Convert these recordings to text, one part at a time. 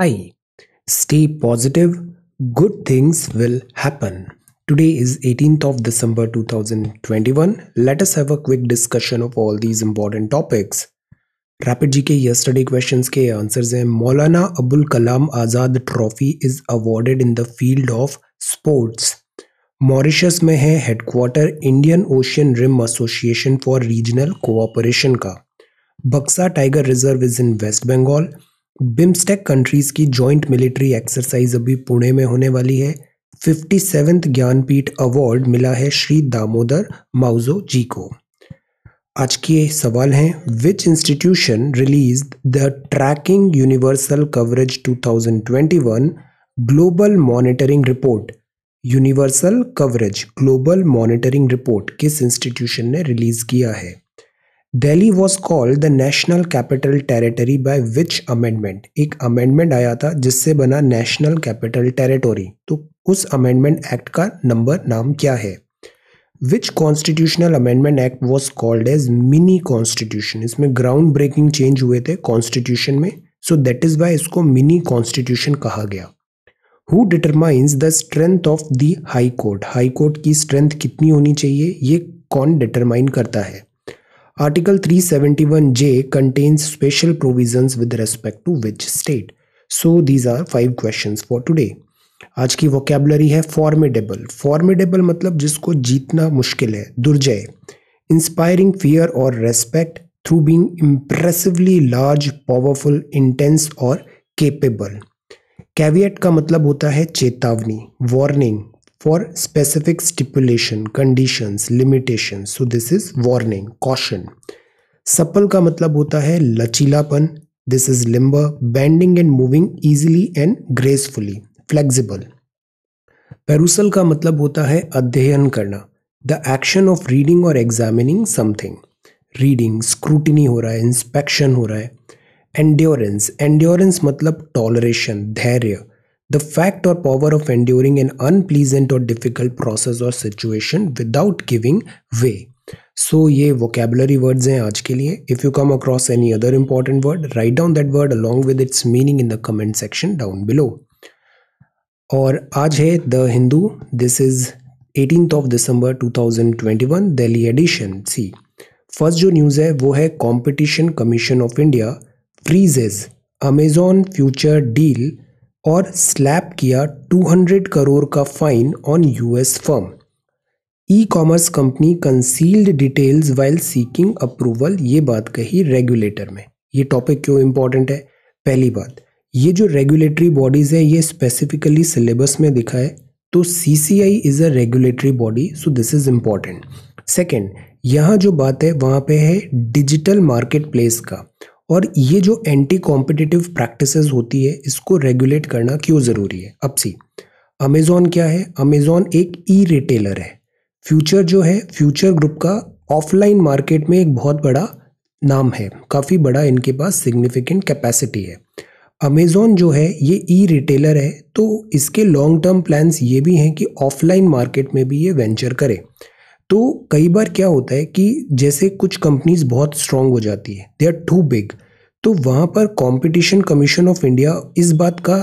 Hi, stay positive, good things will happen. Today is 18th of December 2021. Let us have a quick discussion of all these important topics. Rapid G K yesterday questions के answers हैं Maulana Abul Kalam Azad trophy is awarded in the field of sports Mauritius में है headquarter Indian Ocean Rim Association for Regional Cooperation का Buxa tiger reserve is in West Bengal BIMSTEC countries की joint military exercise अभी पुणे में होने वाली है फिफ्टी सेवेंथ ज्ञानपीठ अवार्ड मिला है श्री दामोदर माउजो जी को आज के सवाल हैं which institution release the tracking universal coverage 2021 global monitoring report universal coverage global monitoring report किस इंस्टीट्यूशन ने रिलीज किया है Delhi was called the national capital territory by which amendment एक अमेंडमेंट आया था जिससे बना नेशनल कैपिटल टेरिटोरी तो उस अमेंडमेंट एक्ट का नंबर नाम क्या है which constitutional amendment act was called as mini constitution इसमें ग्राउंड ब्रेकिंग चेंज हुए थे कॉन्स्टिट्यूशन में सो दैट इज वाई इसको मिनी कॉन्स्टिट्यूशन कहा गया who determines the strength of the high court high court की स्ट्रेंथ कितनी होनी चाहिए ये कौन डिटरमाइन करता है article one J contains special provision with respect to which state so these are five question for today आज की वोकेबलरी है फॉर्मेडेबल फॉर्मिडेबल मतलब जिसको जीतना मुश्किल है दुर्जय इंस्पायरिंग फियर और respect through being impressively large powerful intense और केपेबल कैवियट का मतलब होता है चेतावनी warning for specific stipulation conditions limitations so this is warning caution supple ka matlab hota hai lachilapan this is limber bending and moving easily and gracefully flexible perusal ka matlab hota hai adhyayan karna the action of reading or examining something reading scrutiny ho raha hai inspection ho raha hai endurance endurance matlab toleration dhairya the fact or power of enduring an unpleasant or difficult process or situation without giving way so so, ये vocabulary words हैं आज के लिए if you come across any other important word write down that word along with its meaning in the comment section down below और आज है the Hindu this is eighteen of December 2021 Delhi edition see first जो news है वो है competition commission of India freezes Amazon Future deal और slap किया 200 करोड़ का fine on US firm e commerce company concealed details while seeking approval ये बात कही रेगुलेटर में ये टॉपिक क्यों इम्पॉर्टेंट है पहली बात ये जो रेगुलेटरी बॉडीज़ है ये स्पेसिफिकली सिलेबस में दिखा है तो C C I is a regulatory body so this is important second यहाँ जो बात है वहाँ पे है डिजिटल मार्केट प्लेस का और ये जो एंटी कॉम्पिटिटिव प्रैक्टिस होती है इसको रेगुलेट करना क्यों ज़रूरी है अब सी अमेजोन क्या है अमेज़ॉन एक ई रिटेलर है फ्यूचर जो है फ्यूचर ग्रुप का ऑफलाइन मार्केट में एक बहुत बड़ा नाम है काफ़ी बड़ा इनके पास सिग्निफिकेंट कैपेसिटी है अमेज़ॉन जो है ये ई रिटेलर है तो इसके लॉन्ग टर्म प्लान्स ये भी हैं कि ऑफलाइन मार्केट में भी ये वेंचर करें तो कई बार क्या होता है कि जैसे कुछ कंपनीज बहुत स्ट्रांग हो जाती है दे आर टू बिग तो वहाँ पर कंपटीशन कमीशन ऑफ इंडिया इस बात का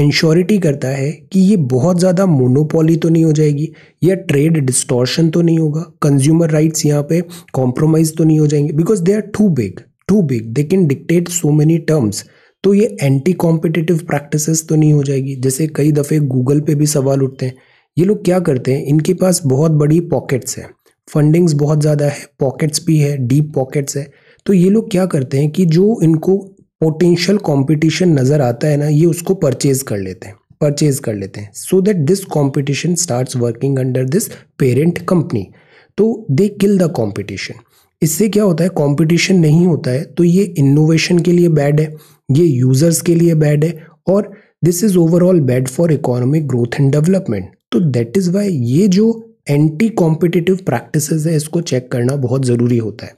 इंश्योरिटी करता है कि ये बहुत ज़्यादा मोनोपोली तो नहीं हो जाएगी या ट्रेड डिस्टॉर्शन तो नहीं होगा कंज्यूमर राइट्स यहाँ पे कॉम्प्रोमाइज़ तो नहीं हो जाएंगे because they are too big too big they can dictate so many terms तो ये एंटी कॉम्पिटिटिव प्रैक्टिस तो नहीं हो जाएगी जैसे कई दफ़े गूगल पे भी सवाल उठते हैं ये लोग क्या करते हैं इनके पास बहुत बड़ी पॉकेट्स है फंडिंग्स बहुत ज़्यादा है पॉकेट्स भी है डीप पॉकेट्स है तो ये लोग क्या करते हैं कि जो इनको पोटेंशियल कंपटीशन नज़र आता है ना ये उसको परचेज कर लेते हैं परचेज कर लेते हैं so that this competition starts working under this parent company तो दे किल द कंपटीशन इससे क्या होता है कंपटीशन नहीं होता है तो ये इनोवेशन के लिए बैड है ये यूज़र्स के लिए बैड है और this is overall bad for economic growth and development तो दैट इज़ वाई ये जो एंटी कॉम्पिटिटिव प्रैक्टिस है इसको चेक करना बहुत ज़रूरी होता है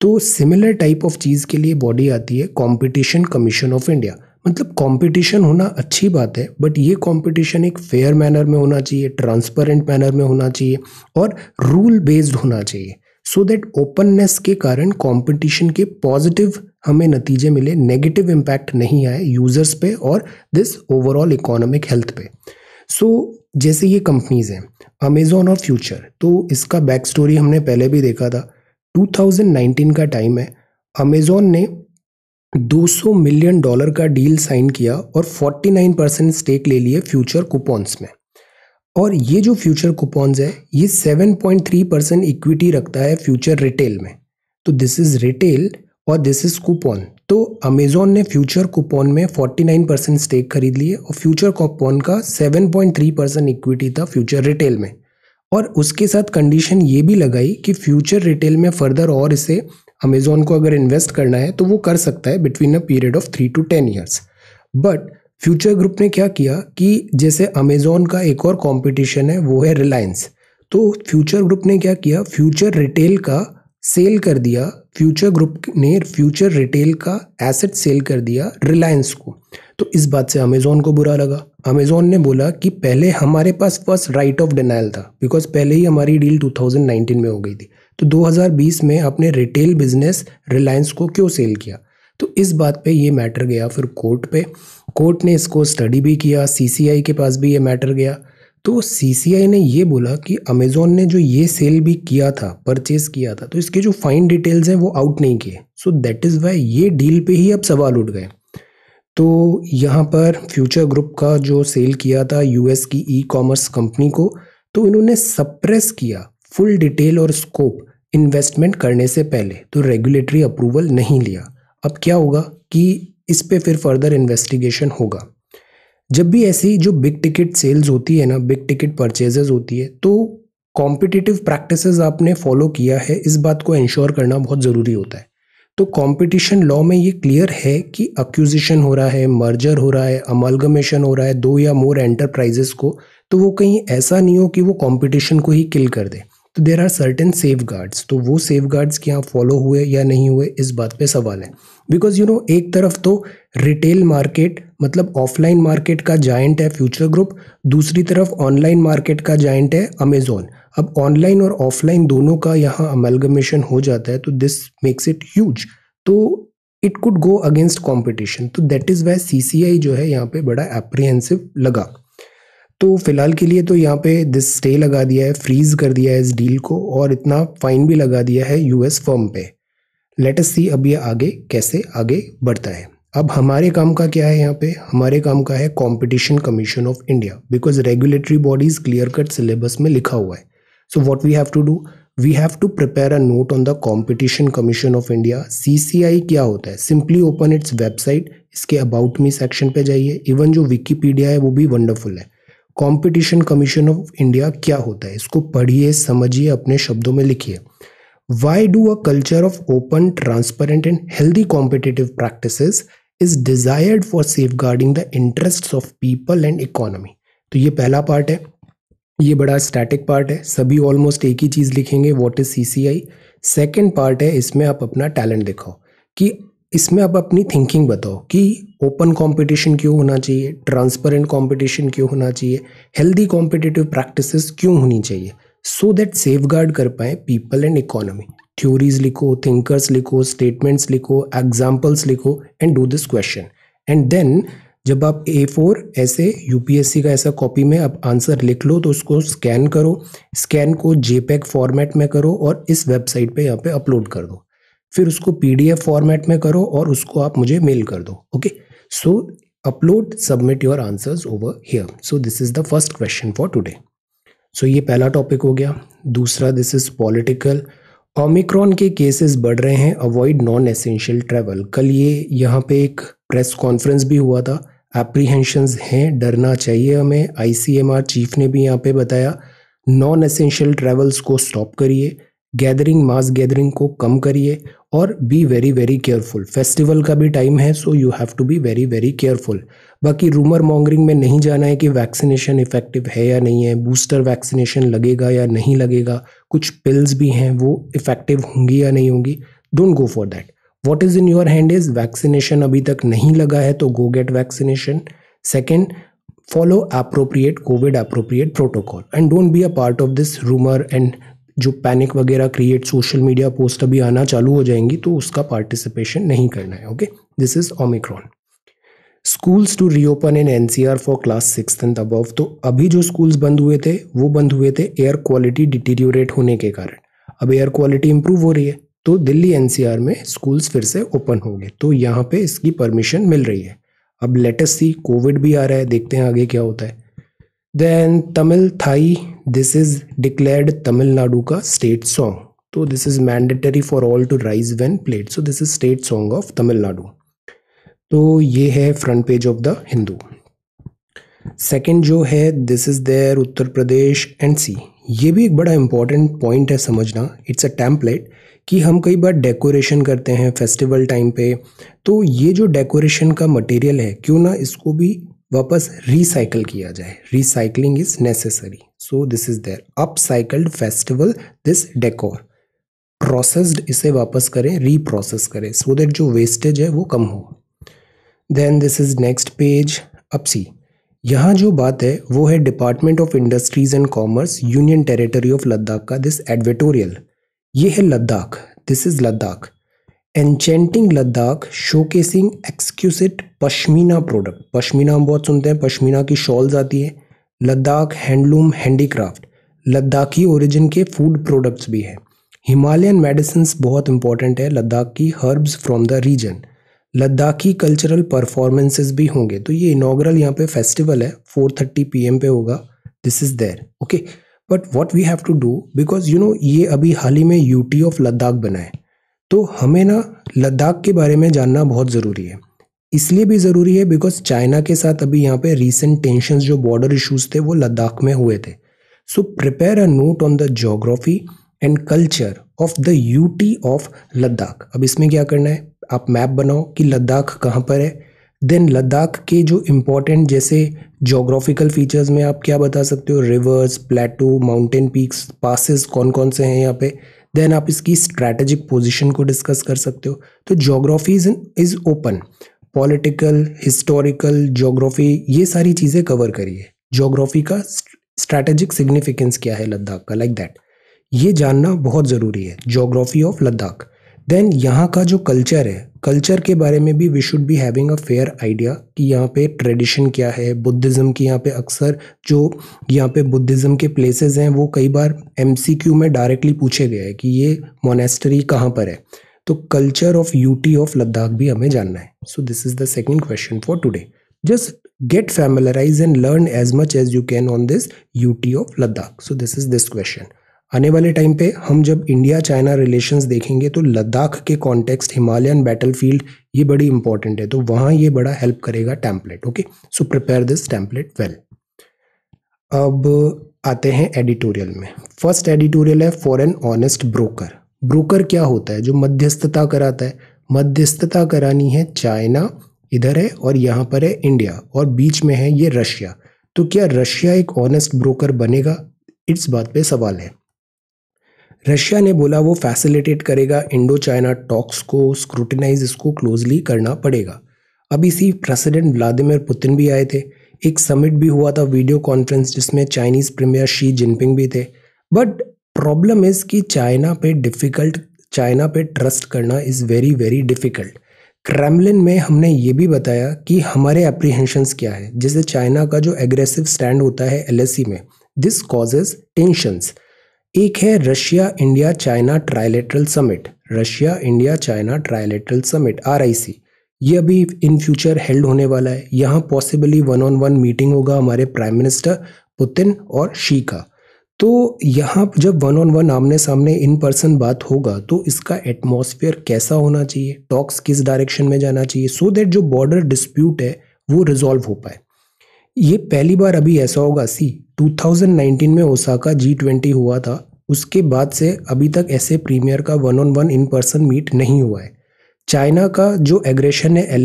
तो सिमिलर टाइप ऑफ चीज़ के लिए बॉडी आती है कॉम्पिटिशन कमीशन ऑफ इंडिया मतलब कंपटीशन होना अच्छी बात है बट ये कंपटीशन एक फेयर मैनर में होना चाहिए ट्रांसपेरेंट मैनर में होना चाहिए और रूल बेस्ड होना चाहिए सो दैट ओपननेस के कारण कंपटीशन के पॉजिटिव हमें नतीजे मिले नेगेटिव इम्पैक्ट नहीं आए यूजर्स पे और दिस ओवरऑल इकोनॉमिक हेल्थ पे सो so, जैसे ये कंपनीज़ हैं अमेज़ोन और फ्यूचर तो इसका बैक स्टोरी हमने पहले भी देखा था 2019 का टाइम है अमेज़ोन ने 200 मिलियन डॉलर का डील साइन किया और 49 परसेंट स्टेक ले लिए फ्यूचर कूपन्स में और ये जो फ्यूचर कूपन्स है ये 7.3 परसेंट इक्विटी रखता है फ्यूचर रिटेल में तो दिस इज़ रिटेल और दिस इज़ कूपन तो अमेजोन ने फ्यूचर कूपन में 49 परसेंट स्टेक खरीद लिए और फ्यूचर कूपन का 7.3 परसेंट इक्विटी था फ्यूचर रिटेल में और उसके साथ कंडीशन ये भी लगाई कि फ्यूचर रिटेल में फर्दर और इसे अमेजोन को अगर इन्वेस्ट करना है तो वो कर सकता है between a period of three two ten years but Future Group ने क्या किया कि जैसे अमेजोन का एक और कॉम्पिटिशन है वो है रिलायंस तो फ्यूचर ग्रुप ने क्या किया फ्यूचर रिटेल का सेल कर दिया फ्यूचर ग्रुप ने फ्यूचर रिटेल का एसेट सेल कर दिया रिलायंस को तो इस बात से अमेज़ोन को बुरा लगा अमेज़ोन ने बोला कि पहले हमारे पास फर्स्ट राइट ऑफ डिनाइल था बिकॉज पहले ही हमारी डील 2019 में हो गई थी तो 2020 में अपने रिटेल बिजनेस रिलायंस को क्यों सेल किया तो इस बात पे ये मैटर गया फिर कोर्ट पे कोर्ट ने इसको स्टडी भी किया सीसीआई के पास भी ये मैटर गया तो आई ने ये बोला कि अमेजोन ने जो ये सेल भी किया था परचेज किया था तो इसके जो फाइन डिटेल्स हैं वो आउट नहीं किए सो दैट इज़ वाई ये डील पे ही अब सवाल उठ गए तो यहाँ पर फ्यूचर ग्रुप का जो सेल किया था यूएस की ई कॉमर्स कंपनी को तो इन्होंने सप्रेस किया फुल डिटेल और स्कोप इन्वेस्टमेंट करने से पहले तो रेगुलेटरी अप्रूवल नहीं लिया अब क्या होगा कि इस पर फिर फर्दर इन्वेस्टिगेशन होगा जब भी ऐसी जो बिग टिकट सेल्स होती है ना बिग टिकट परचेजेज होती है तो कॉम्पिटिटिव प्रैक्टिसेस आपने फॉलो किया है इस बात को इंश्योर करना बहुत ज़रूरी होता है तो कंपटीशन लॉ में ये क्लियर है कि अक्यूजिशन हो रहा है मर्जर हो रहा है अमालगमेशन हो रहा है दो या मोर एंटरप्राइजेस को तो वो कहीं ऐसा नहीं हो कि वो कंपटीशन को ही किल कर दे तो there are certain safeguards तो वो सेफ गार्ड्स क्या फॉलो हुए या नहीं हुए इस बात पे सवाल है बिकॉज यू नो एक तरफ तो रिटेल मार्केट मतलब ऑफलाइन मार्केट का जाइंट है फ्यूचर ग्रुप दूसरी तरफ ऑनलाइन मार्केट का जाइंट है अमेजोन अब ऑनलाइन और ऑफलाइन दोनों का यहाँ अमेलगमेशन हो जाता है तो दिस मेक्स इट ह्यूज तो it could go against competition तो that is why C C I जो है यहाँ पे बड़ा एप्रीहेंसिव लगा तो फिलहाल के लिए तो यहाँ पे दिस स्टे लगा दिया है फ्रीज कर दिया है इस डील को और इतना फाइन भी लगा दिया है यूएस फर्म पे लेट अस सी अब ये आगे कैसे आगे बढ़ता है अब हमारे काम का क्या है यहाँ पे हमारे काम का है Competition Commission of India because regulatory bodies clear cut syllabus में लिखा हुआ है so what we have to do we have to prepare a note on the Competition Commission of India CCI क्या होता है सिंपली ओपन इट्स वेबसाइट इसके about me section पे जाइए इवन जो विकीपीडिया है वो भी वंडरफुल है कॉम्पिटिशन कमीशन ऑफ इंडिया क्या होता है इसको पढ़िए समझिए अपने शब्दों में लिखिए why do a culture of open transparent and healthy competitive practices is desired for safeguarding the interest of people and economy तो ये पहला पार्ट है ये बड़ा स्टैटिक पार्ट है सभी ऑलमोस्ट एक ही चीज़ लिखेंगे what is C C I second part है इसमें आप अपना टैलेंट दिखाओ कि इसमें आप अपनी थिंकिंग बताओ कि ओपन कंपटीशन क्यों होना चाहिए ट्रांसपेरेंट कंपटीशन क्यों होना चाहिए हेल्दी कॉम्पिटिटिव प्रैक्टिसेस क्यों होनी चाहिए सो दैट सेफ गार्ड कर पाए पीपल एंड इकोनॉमी थ्योरीज लिखो थिंकर्स लिखो स्टेटमेंट्स लिखो एग्जाम्पल्स लिखो and do this question and then जब आप ए फोर ऐसे यू का ऐसा कॉपी में आप आंसर लिख लो तो उसको स्कैन करो स्कैन को जेपैक फॉर्मेट में करो और इस वेबसाइट पे यहाँ पे अपलोड कर दो फिर उसको पी फॉर्मेट में करो और उसको आप मुझे मेल कर दो okay so upload submit your answers over here so this is the first question for today so ये पहला टॉपिक हो गया दूसरा दिस इज़ पॉलिटिकल ओमिक्रॉन के केसेस बढ़ रहे हैं अवॉइड नॉन एसेंशियल ट्रैवल कल ये यहाँ पे एक प्रेस कॉन्फ्रेंस भी हुआ था एप्रीहेंशंस हैं डरना चाहिए हमें आईसीएमआर चीफ ने भी यहाँ पे बताया नॉन एसेंशियल ट्रैवल्स को स्टॉप करिए गैदरिंग मास गैदरिंग को कम करिए और be very very careful festival का भी टाइम है so you have to be very very careful बाकी रूमर मॉन्गरिंग में नहीं जाना है कि वैक्सीनेशन इफ़ेक्टिव है या नहीं है बूस्टर वैक्सीनेशन लगेगा या नहीं लगेगा कुछ पिल्स भी हैं वो इफ़ेक्टिव होंगी या नहीं होंगी don't go for that what is in your hand is vaccination अभी तक नहीं लगा है तो go get vaccination second follow appropriate COVID appropriate protocol and don't be a part of this rumour and जो पैनिक वगैरह क्रिएट सोशल मीडिया पोस्ट अभी आना चालू हो जाएंगी तो उसका पार्टिसिपेशन नहीं करना है okay this is Omicron schools to reopen in NCR for class six and above तो अभी जो स्कूल्स बंद हुए थे वो बंद हुए थे एयर क्वालिटी डिटीरियोरेट होने के कारण अब एयर क्वालिटी इंप्रूव हो रही है तो दिल्ली एनसीआर में स्कूल्स फिर से ओपन होंगे तो यहाँ पे इसकी परमिशन मिल रही है अब लेटेस्ट सी कोविड भी आ रहा है देखते हैं आगे क्या होता है then Tamil Thai this is declared Tamil Nadu का स्टेट सॉन्ग तो this is mandatory for all to rise when played so this is state song of Tamil Nadu तो ये है front page of the Hindu second जो है this is there Uttar Pradesh and see ये भी एक बड़ा इंपॉर्टेंट पॉइंट है समझना इट्स अ टैम्पलेट कि हम कई बार डेकोरेशन करते हैं फेस्टिवल टाइम पे तो ये जो डेकोरेशन का मटेरियल है क्यों ना इसको भी वापस रिसाइकल किया जाए recycling is necessary so this is their upcycled festival this decor processed इसे वापस करें रीप्रोसेस करें सो so दैट जो वेस्टेज है वो कम हो then this is next page अपसी यहाँ जो बात है वो है department of industries and commerce union territory of Ladakh का दिस एडवेटोरियल ये है Ladakh this is Ladakh enchanting Ladakh showcasing exquisite pashmina product pashmina हम बहुत सुनते हैं पश्मीना की शॉल्स आती है Ladakh handloom handicraft Ladakhi origin के फूड प्रोडक्ट्स भी हैं हिमालयन मेडिसिन बहुत इंपॉर्टेंट है लद्दाख की herbs from the region Ladakhi cultural performances भी होंगे तो ये इनाग्रल यहाँ पे फेस्टिवल है फोर थर्टी पी एम पे होगा this is there okay but what we have to do because you know ये अभी हाल ही में यूटी ऑफ लद्दाख बना है तो हमें ना लद्दाख के बारे में जानना बहुत ज़रूरी है इसलिए भी ज़रूरी है बिकॉज चाइना के साथ अभी यहाँ पे रिसेंट टेंशन जो बॉर्डर इशूज़ थे वो लद्दाख में हुए थे so prepare a note on the geography and culture of the UT of Ladakh अब इसमें क्या करना है आप मैप बनाओ कि लद्दाख कहाँ पर है देन लद्दाख के जो इम्पोर्टेंट जैसे जोग्राफिकल फीचर्स में आप क्या बता सकते हो rivers plateau mountain peaks passes कौन कौन से हैं यहाँ पे देन आप इसकी स्ट्रैटेजिक पोजिशन को डिस्कस कर सकते हो तो geography is open political historical geography ये सारी चीज़ें कवर करिए जोग्राफी का स्ट्रैटेजिक सिग्निफिकेंस क्या है लद्दाख का लाइक like दैट ये जानना बहुत ज़रूरी है जोग्राफी ऑफ लद्दाख देन यहाँ का जो कल्चर है कल्चर के बारे में भी we should be having a fair idea कि यहाँ पे ट्रेडिशन क्या है बुद्धिज़्म की यहाँ पे अक्सर जो यहाँ पे बुद्धिज़्म के प्लेसेस हैं वो कई बार एमसीक्यू में डायरेक्टली पूछे गए हैं कि ये मोनेस्टरी कहाँ पर है तो culture of UT of Ladakh भी हमें जानना है so this is the second question for today just get familiarise and learn as much as you can on this UT of Ladakh so this is this question आने वाले time पे हम जब India China relations देखेंगे तो लद्दाख के context Himalayan battlefield ये बड़ी इंपॉर्टेंट है तो वहाँ ये बड़ा हेल्प करेगा template okay so prepare this template well अब आते हैं एडिटोरियल में फर्स्ट एडिटोरियल है for an honest broker broker क्या होता है जो मध्यस्थता कराता है मध्यस्थता करानी है चाइना इधर है और यहाँ पर है इंडिया और बीच में है ये रशिया तो क्या रशिया एक ऑनेस्ट ब्रोकर बनेगा इस बात पे सवाल है रशिया ने बोला वो फैसिलिटेट करेगा इंडो चाइना टॉक्स को स्क्रूटिनाइज इसको क्लोजली करना पड़ेगा अब इसी प्रेसिडेंट व्लादिमिर पुतिन भी आए थे एक समिट भी हुआ था वीडियो कॉन्फ्रेंस जिसमें चाइनीज़ प्रीमियर शी जिनपिंग भी थे बट प्रॉब्लम इज़ कि चाइना पे डिफ़िकल्ट चाइना पे ट्रस्ट करना is very very difficult Kremlin में हमने ये भी बताया कि हमारे एप्रीहेंशंस क्या है जैसे चाइना का जो एग्रेसिव स्टैंड होता है एल e में दिस कॉजेज टेंशंस एक है Russia India China trilateral summit Russia India China trilateral summit are ये अभी इन फ्यूचर हेल्ड होने वाला है यहाँ possibly one on one meeting होगा हमारे प्राइम मिनिस्टर पुतिन और शी का तो यहाँ जब वन ऑन वन आमने सामने इन पर्सन बात होगा तो इसका एटमोसफियर कैसा होना चाहिए टॉक्स किस डायरेक्शन में जाना चाहिए सो so दैट जो बॉर्डर डिस्प्यूट है वो रिजॉल्व हो पाए ये पहली बार अभी ऐसा होगा सी 2019 में ओसाका जी ट्वेंटी हुआ था उसके बाद से अभी तक ऐसे प्रीमियर का one on one in person meet नहीं हुआ है चाइना का जो एग्रेशन है एल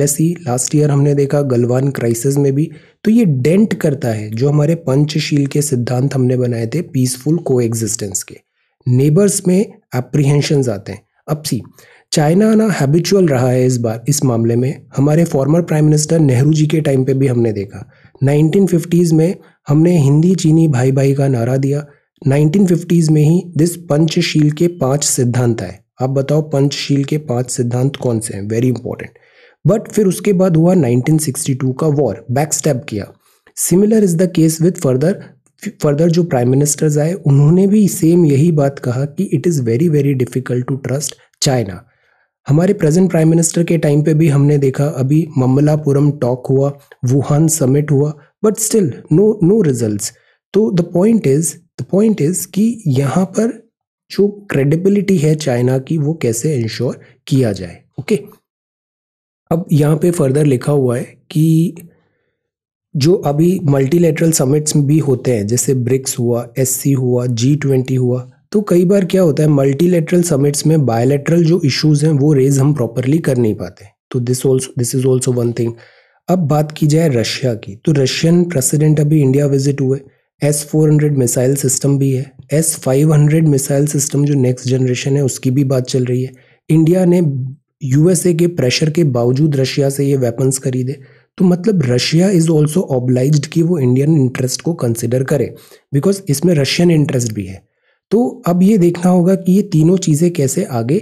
लास्ट ईयर हमने देखा गलवान क्राइसिस में भी तो ये डेंट करता है जो हमारे पंचशील के सिद्धांत हमने बनाए थे पीसफुल को के नेबर्स में अप्रीहेंशन आते हैं अब सी चाइना ना हैबिचुअल रहा है इस बार इस मामले में हमारे former prime minister Nehru ji के टाइम पे भी हमने देखा 1950s में हमने हिंदी चीनी भाई भाई का नारा दिया 1950s में ही दिस पंचशील के पांच सिद्धांत आए आप बताओ पंचशील के पांच सिद्धांत कौन से हैं वेरी इंपॉर्टेंट बट फिर उसके बाद हुआ 1962 का वॉर बैक स्टेप किया similar is the case with further further जो प्राइम मिनिस्टर्स आए उन्होंने भी सेम यही बात कहा कि it is very very difficult to trust China हमारे प्रेजेंट प्राइम मिनिस्टर के टाइम पे भी हमने देखा अभी ममलापुरम टॉक हुआ वुहान समिट हुआ but still no no result तो the point is the point is कि यहाँ पर जो क्रेडिबिलिटी है चाइना की वो कैसे इंश्योर किया जाए ओके okay? अब यहाँ पे फर्दर लिखा हुआ है कि जो अभी मल्टीलेटरल समिट्स भी होते हैं जैसे ब्रिक्स हुआ एस हुआ जी ट्वेंटी हुआ तो कई बार क्या होता है मल्टीलेटरल समिट्स में बायोलेटरल जो इश्यूज हैं वो रेज हम प्रॉपरली कर नहीं पाते तो this also this is also one thing अब बात की जाए रशिया की तो रशियन प्रेसिडेंट अभी इंडिया विजिट हुए S four hundred missile system भी है S five hundred missile system जो नेक्स्ट जनरेशन है उसकी भी बात चल रही है इंडिया ने यूएसए के प्रेशर के बावजूद रशिया से ये वेपन्स खरीदे तो मतलब रशिया इज़ ऑल्सो ऑब्लाइज कि वो इंडियन इंटरेस्ट को कंसिडर करे बिकॉज इसमें रशियन इंटरेस्ट भी है तो अब ये देखना होगा कि ये तीनों चीज़ें कैसे आगे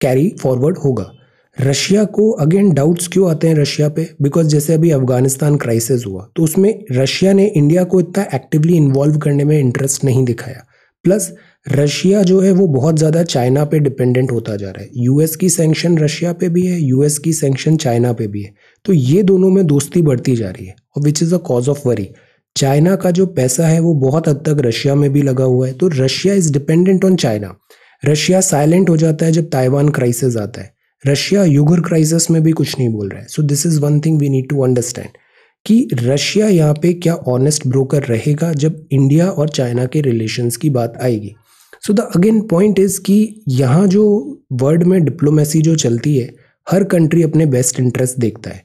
कैरी फॉरवर्ड होगा रशिया को अगेन डाउट्स क्यों आते हैं रशिया पे बिकॉज जैसे अभी अफगानिस्तान क्राइसिस हुआ तो उसमें रशिया ने इंडिया को इतना एक्टिवली इन्वॉल्व करने में इंटरेस्ट नहीं दिखाया प्लस रशिया जो है वो बहुत ज़्यादा चाइना पे डिपेंडेंट होता जा रहा है यूएस की सेंक्शन रशिया पे भी है यूएस की सेंक्शन चाइना पे भी है तो ये दोनों में दोस्ती बढ़ती जा रही है और which is a cause of worry China का जो पैसा है वो बहुत हद तक रशिया में भी लगा हुआ है तो Russia is dependent on China Russia silent हो जाता है जब ताइवान क्राइसिस आता है रशिया यूगर क्राइसिस में भी कुछ नहीं बोल रहा है so this is one thing we need to understand कि रशिया यहाँ पे क्या ऑनेस्ट ब्रोकर रहेगा जब इंडिया और चाइना के रिलेशंस की बात आएगी so the again point is कि यहाँ जो वर्ल्ड में डिप्लोमेसी जो चलती है हर कंट्री अपने बेस्ट इंटरेस्ट देखता है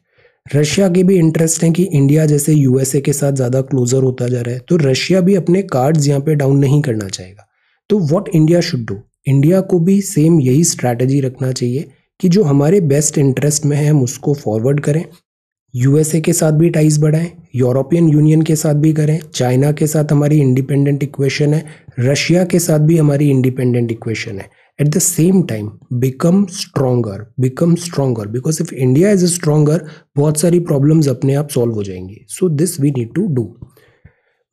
रशिया के भी इंटरेस्ट हैं कि इंडिया जैसे यूएसए के साथ ज़्यादा क्लोजर होता जा रहा है तो रशिया भी अपने कार्ड्स यहाँ पे डाउन नहीं करना चाहेगा तो what India should do India को भी सेम यही स्ट्रैटेजी रखना चाहिए कि जो हमारे बेस्ट इंटरेस्ट में है हम उसको फॉरवर्ड करें यूएसए के साथ भी टाइज बढ़ाएं यूरोपियन यूनियन के साथ भी करें चाइना के साथ हमारी इंडिपेंडेंट इक्वेशन है रशिया के साथ भी हमारी इंडिपेंडेंट इक्वेशन है at the same time become stronger become stronger because if India is stronger बहुत सारी प्रॉब्लम्स अपने आप सॉल्व हो जाएंगी so this we need to do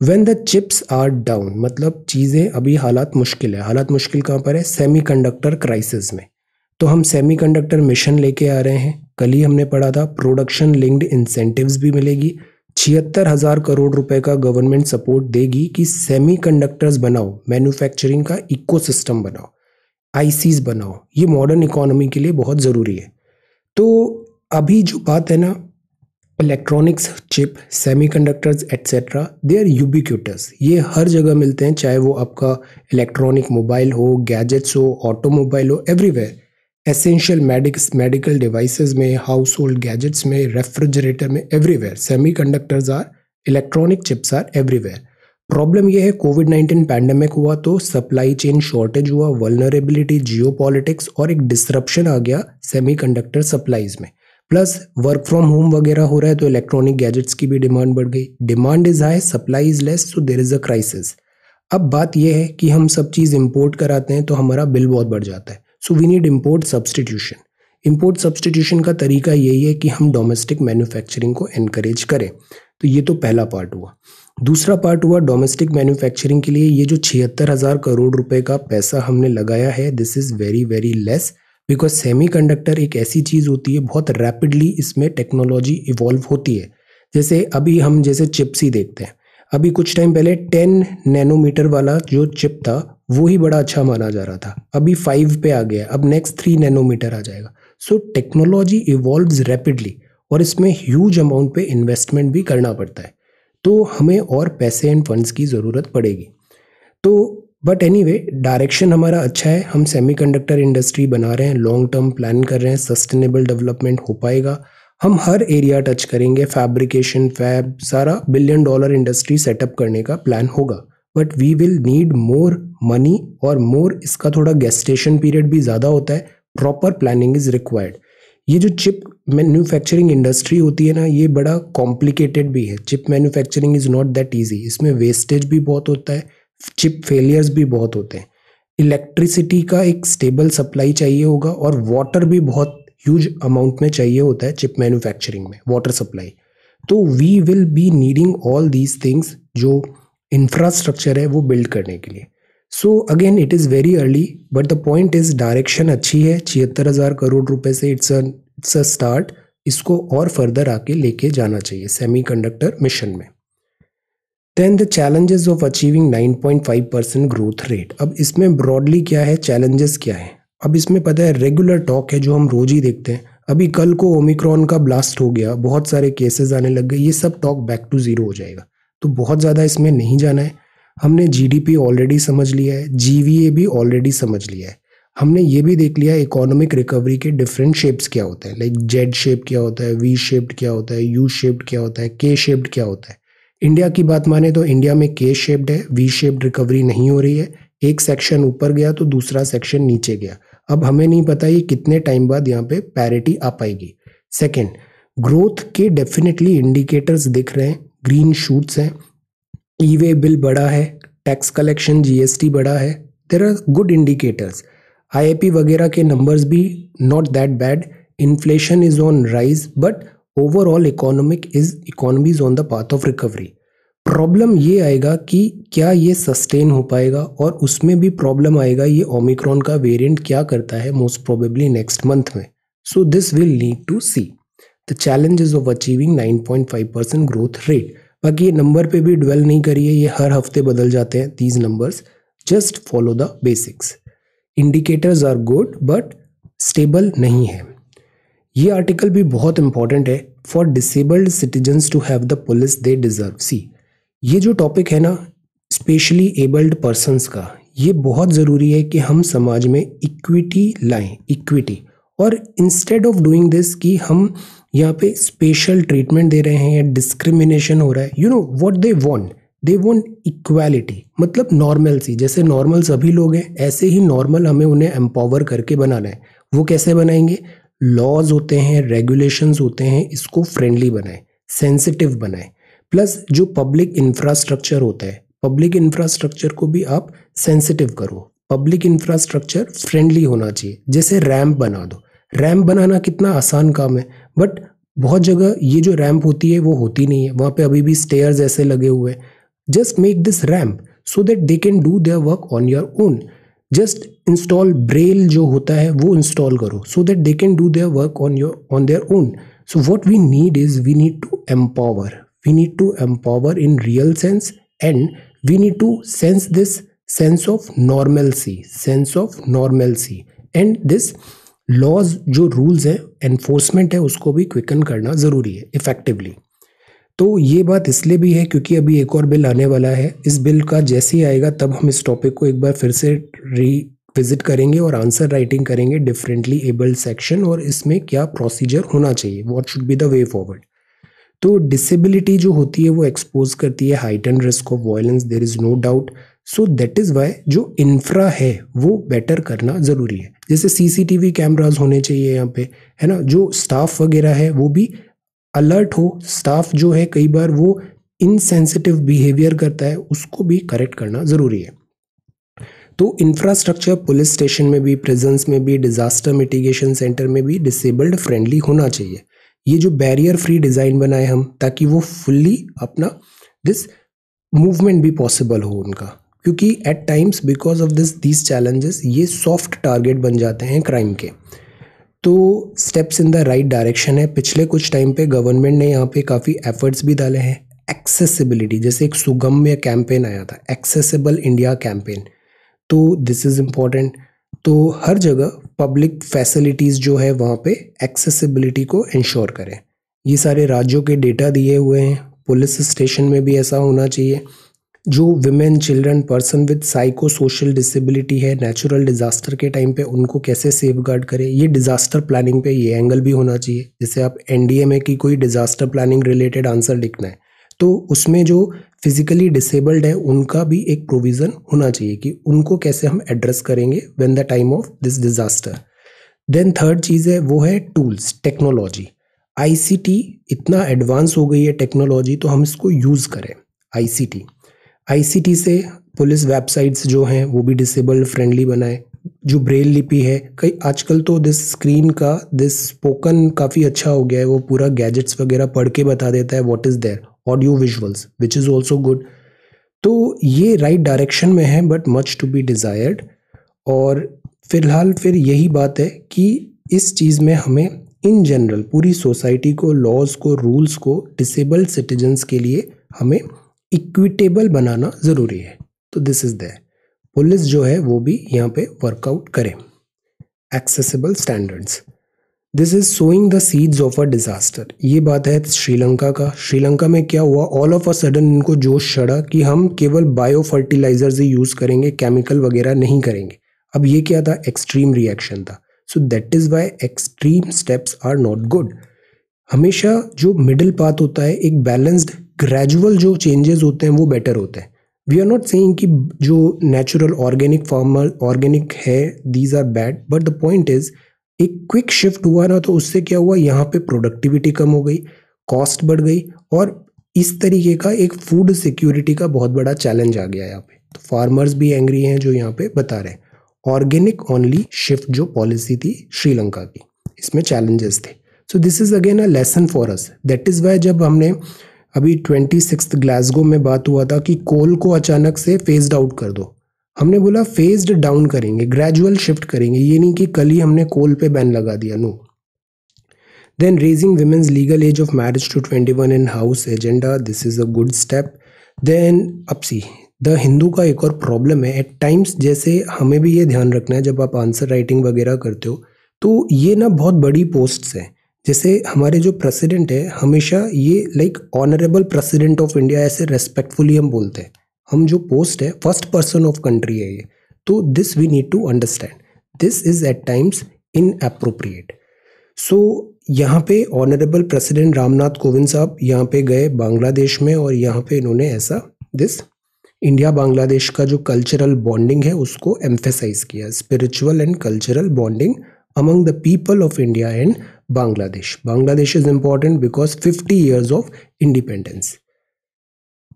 when the chips are down मतलब चीज़ें अभी हालात मुश्किल है हालात मुश्किल कहाँ पर है सेमी कंडक्टर क्राइसिस में तो हम सेमीकंडक्टर मिशन लेके आ रहे हैं कल ही हमने पढ़ा था प्रोडक्शन लिंक्ड इंसेंटिव्स भी मिलेगी छिहत्तर हजार करोड़ रुपए का गवर्नमेंट सपोर्ट देगी कि सेमीकंडक्टर्स बनाओ मैन्युफैक्चरिंग का इकोसिस्टम बनाओ आईसीज बनाओ ये मॉडर्न इकोनॉमी के लिए बहुत ज़रूरी है तो अभी जो बात है ना electronics chip semiconductors etcetera they are ubiquitous ये हर जगह मिलते हैं चाहे वो आपका इलेक्ट्रॉनिक मोबाइल हो गैजेट्स हो ऑटोमोबाइल हो everywhere essential medics medical devices में हाउस होल्ड गैजेट्स में रेफ्रिजरेटर में everywhere semiconductors are electronic chips are everywhere problem यह है कोविड नाइन्टीन पैंडमिक हुआ तो सप्लाई चेन शॉर्टेज हुआ वलनरेबिलिटी जियो और एक डिसरप्शन आ गया सेमी कंडक्टर सप्लाईज में प्लस वर्क फ्रॉम होम वगैरह हो रहा है तो इलेक्ट्रॉनिक गैजेट्स की भी डिमांड बढ़ गई demand is high supply is less so there is a crisis अब बात यह है कि हम सब चीज़ इम्पोर्ट कराते हैं तो हमारा बिल बहुत बढ़ जाता है so we need import substitution import substitution का तरीका यही है कि हम डोमेस्टिक मैन्युफैक्चरिंग को इनक्रेज करें तो ये तो पहला पार्ट हुआ दूसरा पार्ट हुआ डोमेस्टिक मैन्युफैक्चरिंग के लिए ये जो छिहत्तर हज़ार करोड़ रुपए का पैसा हमने लगाया है this is very very less because semiconductor एक ऐसी चीज़ होती है बहुत रैपिडली इसमें टेक्नोलॉजी इवॉल्व होती है जैसे अभी हम जैसे चिप्स ही देखते हैं अभी कुछ टाइम पहले 10 नैनोमीटर वाला जो चिप था वो ही बड़ा अच्छा माना जा रहा था अभी फाइव पे आ गया अब नेक्स्ट थ्री नैनोमीटर आ जाएगा सो टेक्नोलॉजी इवॉल्व रैपिडली और इसमें ह्यूज अमाउंट पे इन्वेस्टमेंट भी करना पड़ता है तो हमें और पैसे एंड फंड्स की ज़रूरत पड़ेगी तो बट एनी वे डायरेक्शन हमारा अच्छा है हम कंडक्टर इंडस्ट्री बना रहे हैं लॉन्ग टर्म प्लान कर रहे हैं सस्टेनेबल डेवलपमेंट हो पाएगा हम हर एरिया टच करेंगे फैब्रिकेशन फैब सारा बिलियन डॉलर इंडस्ट्री सेटअप करने का प्लान होगा but we will need more money और मोर इसका थोड़ा गेस्टेशन पीरियड भी ज़्यादा होता है प्रॉपर प्लानिंग इज़ रिक्वायर्ड ये जो चिप मैन्युफैक्चरिंग इंडस्ट्री होती है ना ये बड़ा कॉम्प्लिकेटेड भी है chip manufacturing is not that easy इसमें वेस्टेज भी बहुत होता है चिप फेलियर्स भी बहुत होते हैं इलेक्ट्रिसिटी का एक स्टेबल सप्लाई चाहिए होगा और वाटर भी बहुत ह्यूज अमाउंट में चाहिए होता है चिप मैन्युफैक्चरिंग में वाटर सप्लाई तो we will be needing all these things जो इंफ्रास्ट्रक्चर है वो बिल्ड करने के लिए so again it is very early but the point is direction अच्छी है छिहत्तर हज़ार करोड़ रुपए से इट्स इट्स अ स्टार्ट इसको और फर्दर आके लेके जाना चाहिए सेमी कंडक्टर मिशन में then the challenges of achieving 9.5 percent growth rate अब इसमें ब्रॉडली क्या है चैलेंजेस क्या है अब इसमें पता है रेगुलर टॉक है जो हम रोज ही देखते हैं अभी कल को ओमिक्रॉन का ब्लास्ट हो गया बहुत सारे केसेस आने लग गए ये सब टॉक बैक टू ज़ीरो हो जाएगा तो बहुत ज़्यादा इसमें नहीं जाना है हमने जीडीपी ऑलरेडी समझ लिया है जीवीए भी ऑलरेडी समझ लिया है हमने ये भी देख लिया इकोनॉमिक रिकवरी के डिफरेंट शेप्स क्या होते हैं लाइक जेड शेप क्या होता है वी शेप्ड क्या होता है यू शेप्ड क्या होता है के शेप्ड क्या होता है इंडिया की बात माने तो इंडिया में के शेप्ड है वी शेप्ड रिकवरी नहीं हो रही है एक सेक्शन ऊपर गया तो दूसरा सेक्शन नीचे गया अब हमें नहीं पता ये कितने टाइम बाद यहाँ पे पैरिटी आ पाएगी सेकेंड ग्रोथ के डेफिनेटली इंडिकेटर्स दिख रहे हैं ग्रीन शूट्स हैं ई वे बिल बढ़ा है टैक्स कलेक्शन जीएसटी बढ़ा है there are good indicators IIP वगैरह के नंबर्स भी not that bad inflation is on rise but overall economic is economy is on the path of recovery problem ये आएगा कि क्या ये सस्टेन हो पाएगा और उसमें भी प्रॉब्लम आएगा ये ओमिक्रॉन का वेरिएंट क्या करता है मोस्ट प्रोबेबली नेक्स्ट मंथ में so this will need to see the challenge is of achieving 9.5 percent growth rate बाकी ये नंबर पे भी डिवेल नहीं करिए ये हर हफ्ते बदल जाते हैं these numbers just follow the basics indicators are good but stable नहीं है ये आर्टिकल भी बहुत इंपॉर्टेंट है for disabled citizens to have the police they deserve see ये जो टॉपिक है ना स्पेशली एबल्ड पर्सनस का ये बहुत ज़रूरी है कि हम समाज में इक्विटी लाएं इक्विटी और इंस्टेड ऑफ डूइंग दिस कि हम यहाँ पे स्पेशल ट्रीटमेंट दे रहे हैं या डिस्क्रिमिनेशन हो रहा है you know what they want they want equality मतलब नॉर्मल सी जैसे नॉर्मल सभी लोग हैं ऐसे ही नॉर्मल हमें उन्हें एम्पावर करके बनाना है वो कैसे बनाएंगे लॉज होते हैं रेगुलेशन होते हैं इसको फ्रेंडली बनाए सेंसिटिव बनाए प्लस जो पब्लिक इंफ्रास्ट्रक्चर होता है पब्लिक इंफ्रास्ट्रक्चर को भी आप सेंसिटिव करो पब्लिक इंफ्रास्ट्रक्चर फ्रेंडली होना चाहिए जैसे रैम्प बना दो रैम्प बनाना कितना आसान काम है बट बहुत जगह ये जो रैम्प होती है वो होती नहीं है वहाँ पे अभी भी स्टेयर्स ऐसे लगे हुए हैं just make this ramp so that they can do their work on your own just install Braille जो होता है वो इंस्टॉल करो so that they can do their work on your own their own so what we need is we need to empower we need to empower in real sense and we need to sense this sense of normalcy sense of normalcy and this laws जो rules है enforcement है उसको भी quicken करना ज़रूरी है effectively तो ये बात इसलिए भी है क्योंकि अभी एक और बिल आने वाला है इस बिल का जैसे ही आएगा तब हम इस टॉपिक को एक बार फिर से री विजिट करेंगे और आंसर राइटिंग करेंगे डिफरेंटली एबल्ड सेक्शन और इसमें क्या प्रोसीजर होना चाहिए what should be the way forward तो डिसेबिलिटी जो होती है वो एक्सपोज करती है heightened risk of violence there is no doubt so that is why जो इंफ्रा है वो बेटर करना ज़रूरी है जैसे सीसीटीवी कैमराज होने चाहिए यहाँ पे है ना जो स्टाफ वगैरह है वो भी अलर्ट हो स्टाफ जो है कई बार वो इनसेंसिटिव बिहेवियर करता है उसको भी करेक्ट करना ज़रूरी है तो इंफ्रास्ट्रक्चर पुलिस स्टेशन में भी प्रेजेंस में भी डिज़ास्टर मिटिगेशन सेंटर में भी डिसेबल्ड फ्रेंडली होना चाहिए ये जो बैरियर फ्री डिज़ाइन बनाए हम ताकि वो फुल्ली अपना दिस मूवमेंट भी पॉसिबल हो उनका क्योंकि at times because of this these challenges ये सॉफ्ट टारगेट बन जाते हैं क्राइम के तो steps in the right direction है पिछले कुछ टाइम पे गवर्नमेंट ने यहाँ पे काफ़ी एफर्ट्स भी डाले हैं एक्सेसिबिलिटी जैसे एक सुगम्य कैंपेन आया था एक्सेसिबल इंडिया कैंपेन तो दिस इज़ इम्पॉर्टेंट तो हर जगह पब्लिक फैसिलिटीज़ जो है वहाँ पे एक्सेसिबिलिटी को इंश्योर करें ये सारे राज्यों के डेटा दिए हुए हैं पुलिस स्टेशन में भी ऐसा होना चाहिए जो women children person with psychosocial disability है नेचुरल डिज़ास्टर के टाइम पे उनको कैसे सेफ गार्ड करें ये डिज़ास्टर प्लानिंग पे ये एंगल भी होना चाहिए जैसे आप एन की कोई डिज़ास्टर प्लानिंग रिलेटेड आंसर लिखना है तो उसमें जो फिजिकली डिसेबल्ड है उनका भी एक प्रोविज़न होना चाहिए कि उनको कैसे हम एड्रेस करेंगे when the time of this disaster then third चीज़ है वो है टूल्स टेक्नोलॉजी आईसीटी इतना एडवांस हो गई है टेक्नोलॉजी तो हम इसको यूज़ करें आईसीटी आईसीटी से पुलिस वेबसाइट्स जो हैं वो भी डिसेबल्ड फ्रेंडली बनाए जो ब्रेल लिपि है कई आजकल तो दिस स्क्रीन का दिस स्पोकन काफ़ी अच्छा हो गया है वो पूरा गैजेट्स वगैरह पढ़ के बता देता है what is there audio visuals which is also good तो ये राइट right डायरेक्शन में है but much to be desired और फिलहाल फिर यही बात है कि इस चीज़ में हमें इन जनरल पूरी सोसाइटी को लॉज को रूल्स को डिसेबल्ड सिटीजन्स के लिए हमें इक्विटेबल बनाना ज़रूरी है तो दिस इज़ द पुलिस जो है वो भी यहाँ पे वर्कआउट करें accessible standards this is sowing the seeds of a disaster ये बात है श्रीलंका का श्रीलंका में क्या हुआ ऑल ऑफ अ सडन इनको जोश चढ़ा कि हम केवल बायो फर्टिलाइजर ही यूज़ करेंगे केमिकल वगैरह नहीं करेंगे अब ये क्या था एक्सट्रीम रिएक्शन था so that is why extreme steps are not good हमेशा जो मिडिल पाथ होता है एक बैलेंस्ड ग्रेजुअल जो चेंजेस होते हैं वो बेटर होते हैं वी आर नॉट सेइंग कि जो नेचुरल ऑर्गेनिक फार्मर ऑर्गेनिक है these are bad but the point is एक क्विक शिफ्ट हुआ ना तो उससे क्या हुआ यहाँ पे प्रोडक्टिविटी कम हो गई कॉस्ट बढ़ गई और इस तरीके का एक फूड सिक्योरिटी का बहुत बड़ा चैलेंज आ गया यहाँ पे तो फार्मर्स भी एंग्री हैं जो यहाँ पे बता रहे हैं ऑर्गेनिक ओनली शिफ्ट जो पॉलिसी थी श्रीलंका की इसमें चैलेंजेस थे so this is again a lesson for us that is why जब हमने अभी ट्वेंटी सिक्स ग्लासगो में बात हुआ था कि कोल को अचानक से फेज्ड आउट कर दो हमने बोला फेज्ड डाउन करेंगे ग्रेजुअल शिफ्ट करेंगे ये नहीं कि कल ही हमने कोल पे बैन लगा दिया no then raising women's legal age of marriage to twenty one in house agenda this is a good step then अपसी द हिंदू का एक और प्रॉब्लम है एट टाइम्स जैसे हमें भी ये ध्यान रखना है जब आप आंसर राइटिंग वगैरह करते हो तो ये ना बहुत बड़ी पोस्ट्स हैं जैसे हमारे जो प्रेसिडेंट है हमेशा ये like honourable president of India ऐसे रेस्पेक्टफुली हम बोलते हैं हम जो पोस्ट है फर्स्ट पर्सन ऑफ कंट्री है ये तो this we need to understand this is at times inappropriate so यहाँ पे ऑनरेबल प्रेसिडेंट रामनाथ कोविंद साहब यहाँ पे गए बांग्लादेश में और यहाँ पे इन्होंने ऐसा दिस इंडिया बांग्लादेश का जो कल्चरल बॉन्डिंग है उसको एम्फेसाइज किया spiritual and cultural bonding among the people of India and Bangladesh. Bangladesh is important because 50 years of independence.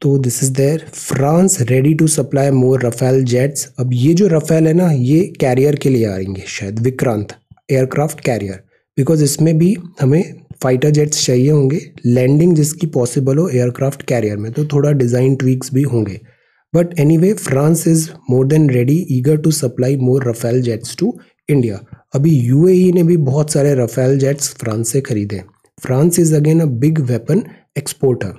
तो this is there France ready to supply more Rafale jets अब ये जो Rafale है ना ये कैरियर के लिए आएंगे शायद विक्रांत एयरक्राफ्ट कैरियर बिकॉज इसमें भी हमें फाइटर जेट्स चाहिए होंगे लैंडिंग जिसकी पॉसिबल हो एयरक्राफ्ट कैरियर में तो थोड़ा डिज़ाइन ट्वीक्स भी होंगे but anyway France is more than ready eager to supply more Rafale jets to India अभी यूएई ने भी बहुत सारे रफेल जेट्स फ्रांस से खरीदे France is again a big weapon exporter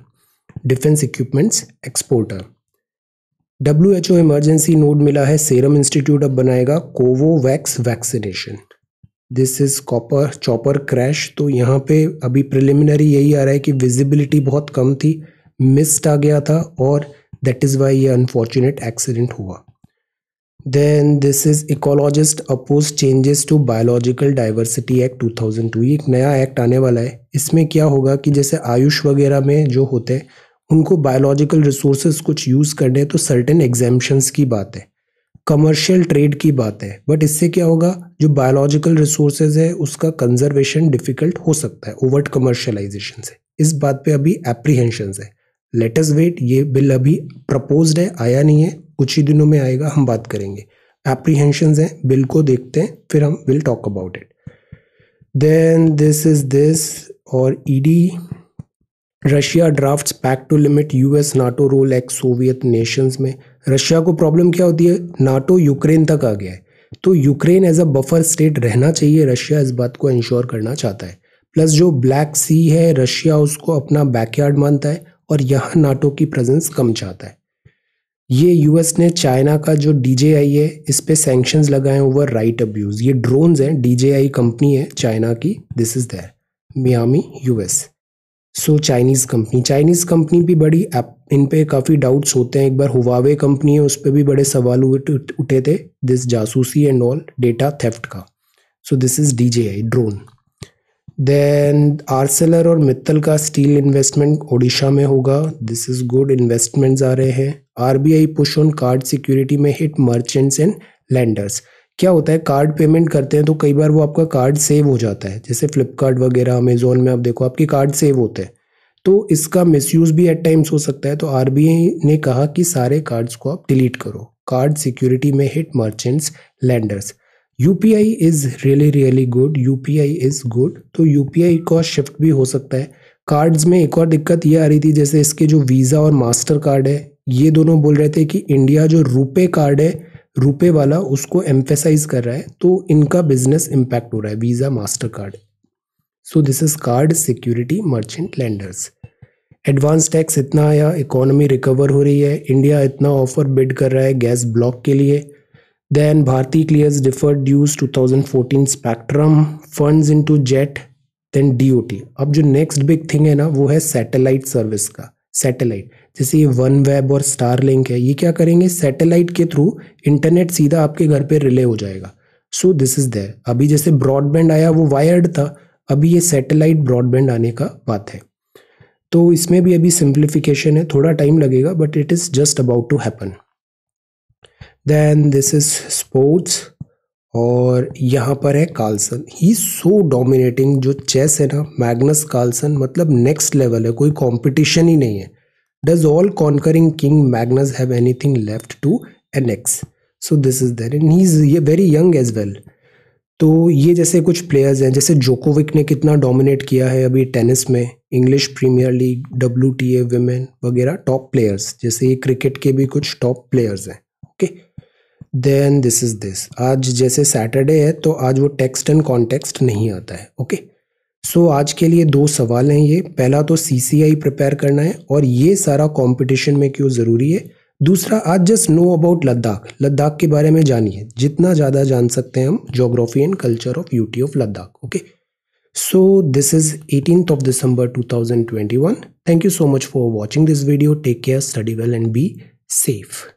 defence equipments exporter W H O emergency nod मिला है Serum Institute अब बनाएगा Covovax vaccination this is copper chopper crash तो यहाँ पे अभी प्रिलिमिनरी यही आ रहा है कि विजिबिलिटी बहुत कम थी मिस्ड आ गया था और दैट इज़ वाई ये अनफॉर्चुनेट एक्सीडेंट हुआ then this is ecologist oppose changes to biological diversity act 2002 to एक नया एक्ट आने वाला है इसमें क्या होगा कि जैसे आयुष वगैरह में जो होते हैं उनको बायोलॉजिकल रिसोर्सेज कुछ यूज़ करने तो सर्टेन एग्जाम्शंस की बात है कमर्शियल ट्रेड की बात है बट इससे क्या होगा जो बायोलॉजिकल रिसोर्सेज है उसका कंजर्वेशन डिफिकल्ट हो सकता है ओवर्ट कमर्शलाइजेशन से इस बात पे अभी एप्रीहेंशन है लेटस वेट ये बिल अभी प्रपोज्ड है आया नहीं है कुछ ही दिनों में आएगा हम बात करेंगे एप्रीहेंशंस हैं बिल को देखते हैं फिर हम will talk about it then this is this और ईडी Russia drafts pact to limit US NATO role ex Soviet nations में रशिया को प्रॉब्लम क्या होती है नाटो यूक्रेन तक आ गया है तो Ukraine as a buffer state रहना चाहिए रशिया इस बात को इंश्योर करना चाहता है प्लस जो ब्लैक सी है रशिया उसको अपना बैकयार्ड मानता है और यहाँ नाटो की प्रेजेंस कम चाहता है ये यूएस ने चाइना का जो डीजेआई है इस पर सेंक्शन लगाए ओवर राइट अब्यूज ये ड्रोन हैं डीजेआई कंपनी है चाइना की this is there Miami US so Chinese company Chinese company भी बड़ी ऐप इन पे काफ़ी डाउट्स होते हैं एक बार हुवावे कंपनी है उस पर भी बड़े सवाल उठे थे दिस जासूसी एंड ऑल डेटा थेफ्ट का so this is D J I drone then Arcelor और मित्तल का स्टील इन्वेस्टमेंट ओडिशा में होगा दिस इज गुड इन्वेस्टमेंट्स आ रहे हैं R I push on card security में हिट मर्चेंट्स एंड लैंडर्स क्या होता है कार्ड पेमेंट करते हैं तो कई बार वो आपका कार्ड सेव हो जाता है जैसे फ्लिपकार्ट वगैरह अमेजोन में आप देखो आपके कार्ड सेव होते हैं तो इसका मिसयूज भी एट टाइम्स हो सकता है तो आर ने कहा कि सारे कार्ड्स को आप डिलीट करो कार्ड सिक्योरिटी में hit merchants lenders UPI is really really good U P I is good तो यू पी आई का शिफ्ट भी हो सकता है कार्ड्स में एक और दिक्कत ये आ रही थी जैसे इसके जो वीज़ा और मास्टर कार्ड है ये दोनों बोल रहे थे कि इंडिया जो रुपे कार्ड है रुपे वाला उसको एम्फेसाइज कर रहा है तो इनका बिजनेस इम्पैक्ट हो रहा है Visa Mastercard so this is card security merchant lenders advance tax इतना आया इकोनॉमी रिकवर हो रही है इंडिया इतना ऑफर बिड कर रहा है गैस ब्लॉक के लिए Then Bharti clears deferred dues 2014 spectrum funds into jet then D अब जो नेक्स्ट बिग थिंग है ना वो है सैटेलाइट सर्विस का सैटेलाइट जैसे ये वन वेब और स्टार लिंक है ये क्या करेंगे सैटेलाइट के थ्रू इंटरनेट सीधा आपके घर पे रिले हो जाएगा सो दिस इज देयर अभी जैसे ब्रॉडबैंड आया वो वायर्ड था अभी ये सैटेलाइट ब्रॉडबैंड आने का बात है तो इसमें भी अभी सिंप्लीफिकेशन है थोड़ा टाइम लगेगा but it is just about to happen then this is sports और यहाँ पर है कार्लसन ही सो डोमिनेटिंग जो चेस है ना मैग्नस कार्लसन मतलब नेक्स्ट लेवल है कोई कंपटीशन ही नहीं है does all conquering king Magnus have anything left to annex so this is there and he is ये वेरी यंग एज वेल तो ये जैसे कुछ प्लेयर्स हैं जैसे जोकोविक ने कितना डोमिनेट किया है अभी टेनिस में English premier league W T A women वगैरह टॉप प्लेयर्स जैसे ये क्रिकेट के भी कुछ टॉप प्लेयर्स हैं देन दिस इज दिस आज जैसे सैटरडे है तो आज वो टेक्स्ट एंड कॉन्टेक्स्ट नहीं आता है ओके okay? सो so, आज के लिए दो सवाल हैं ये पहला तो सी सी आई प्रिपेयर करना है और ये सारा कॉम्पिटिशन में क्यों ज़रूरी है दूसरा आज just know about Ladakh Ladakh के बारे में जानिए जितना ज़्यादा जान सकते हैं हम geography and culture of UT of Ladakh okay so this is eighteenth of December two thousand twenty one thank you so much for watching this video take care study well and be safe